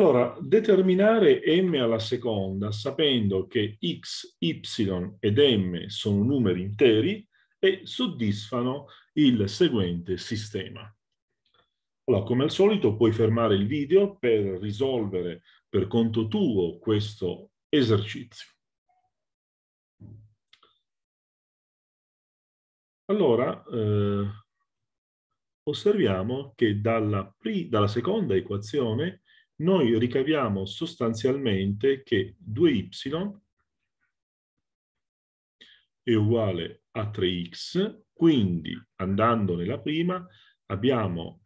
Allora, determinare m alla seconda sapendo che x, y ed m sono numeri interi e soddisfano il seguente sistema. Allora, come al solito puoi fermare il video per risolvere per conto tuo questo esercizio. Allora, eh, osserviamo che dalla, dalla seconda equazione noi ricaviamo sostanzialmente che 2y è uguale a 3x, quindi andando nella prima abbiamo,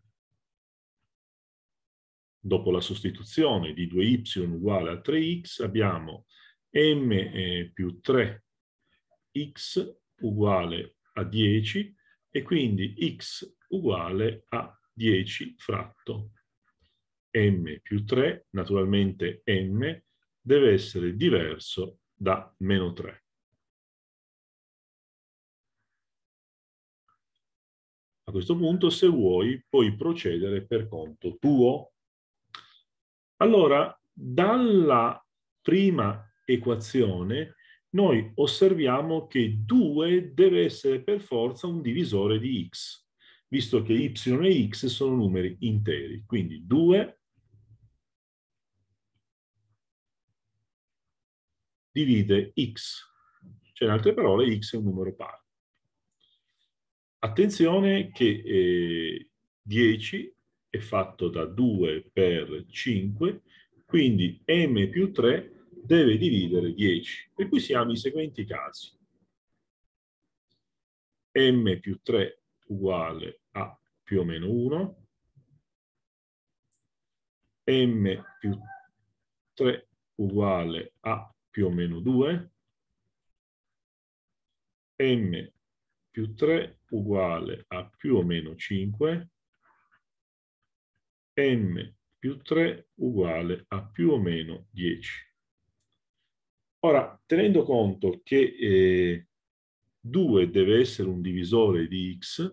dopo la sostituzione di 2y uguale a 3x, abbiamo m più 3x uguale a 10 e quindi x uguale a 10 fratto m più 3, naturalmente m deve essere diverso da meno 3. A questo punto, se vuoi, puoi procedere per conto tuo. Allora, dalla prima equazione noi osserviamo che 2 deve essere per forza un divisore di x, visto che y e x sono numeri interi. Quindi 2 divide x, cioè in altre parole x è un numero pari. Attenzione che eh, 10 è fatto da 2 per 5, quindi m più 3 deve dividere 10, per cui siamo i seguenti casi. m più 3 uguale a più o meno 1, m più 3 uguale a più o meno 2, m più 3 uguale a più o meno 5, m più 3 uguale a più o meno 10. Ora, tenendo conto che eh, 2 deve essere un divisore di x,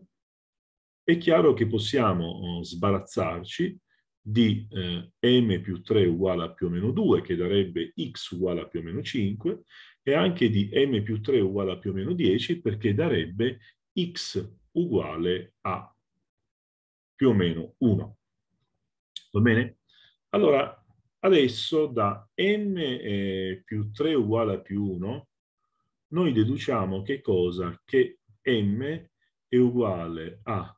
è chiaro che possiamo oh, sbarazzarci di eh, m più 3 uguale a più o meno 2, che darebbe x uguale a più o meno 5, e anche di m più 3 uguale a più o meno 10, perché darebbe x uguale a più o meno 1. Va bene? Allora, adesso da m eh, più 3 uguale a più 1, noi deduciamo che cosa? Che m è uguale a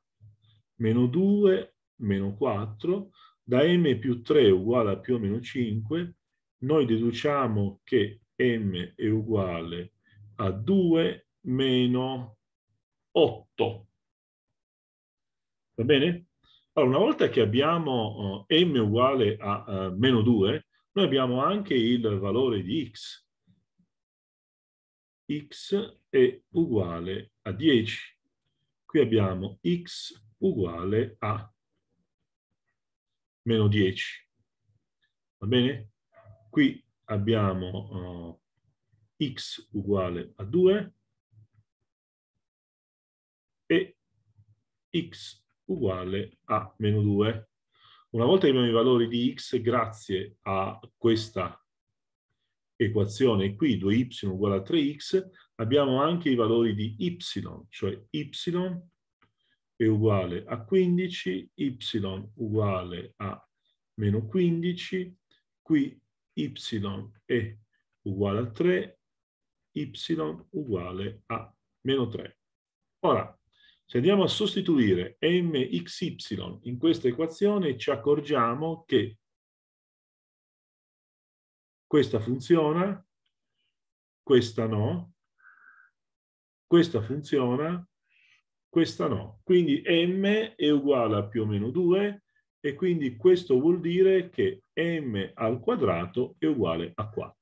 meno 2 meno 4 da m più 3 uguale a più o meno 5, noi deduciamo che m è uguale a 2 meno 8. Va bene? Allora, una volta che abbiamo uh, m uguale a uh, meno 2, noi abbiamo anche il valore di x. x è uguale a 10. Qui abbiamo x uguale a meno 10. Va bene? Qui abbiamo uh, x uguale a 2 e x uguale a meno 2. Una volta che abbiamo i valori di x, grazie a questa equazione qui, 2y uguale a 3x, abbiamo anche i valori di y, cioè y è uguale a 15, y uguale a meno 15, qui y è uguale a 3, y uguale a meno 3. Ora, se andiamo a sostituire mxy in questa equazione, ci accorgiamo che questa funziona, questa no, questa funziona, questa no. Quindi m è uguale a più o meno 2 e quindi questo vuol dire che m al quadrato è uguale a 4.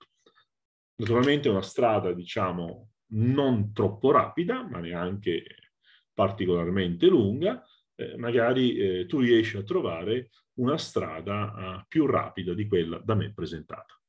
Naturalmente è una strada, diciamo, non troppo rapida, ma neanche particolarmente lunga, eh, magari eh, tu riesci a trovare una strada eh, più rapida di quella da me presentata.